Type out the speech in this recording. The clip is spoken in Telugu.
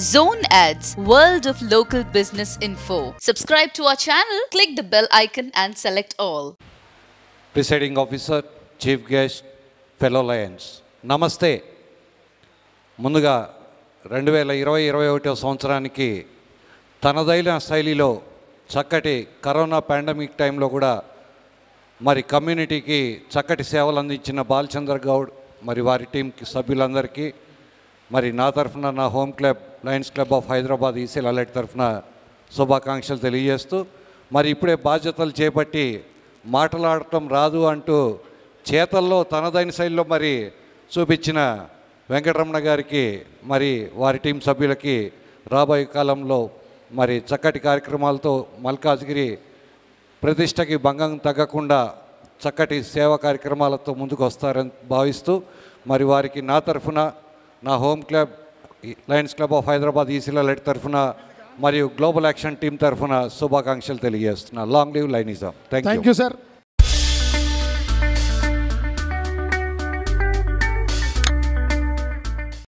Zone Ads, World of Local Business Info. Subscribe to our channel, click the bell icon and select all. Presiding Officer, Chief Guest, Fellow Lions. నమస్తే ముందుగా రెండు వేల ఇరవై ఇరవై ఒకటో సంవత్సరానికి తనదైన శైలిలో చక్కటి కరోనా పాండమిక్ టైంలో కూడా మరి కమ్యూనిటీకి చక్కటి సేవలు అందించిన బాలచంద్ర గౌడ్ మరి వారి టీంకి సభ్యులందరికీ మరి నా తరఫున నా home club Lions Club of Hyderabad ఈసీఎల్ అలెట్ తరఫున శుభాకాంక్షలు తెలియజేస్తూ మరి ఇప్పుడే బాధ్యతలు చేపట్టి మాట్లాడటం రాదు అంటూ చేతల్లో తనదైన శైలిలో మరి చూపించిన వెంకటరమణ గారికి మరి వారి టీం సభ్యులకి రాబోయే కాలంలో మరి చక్కటి కార్యక్రమాలతో మల్కాజ్గిరి ప్రతిష్టకి భంగం తగ్గకుండా చక్కటి సేవా కార్యక్రమాలతో ముందుకు వస్తారని భావిస్తూ మరి వారికి నా తరఫున నా home club Lions Club of Hyderabad ఈసీల లెట్ తరఫున మరియు గ్లోబల్ యాక్షన్ టీం తరఫున శుభాకాంక్షలు తెలియజేస్తున్నా long live Lionism thank you sir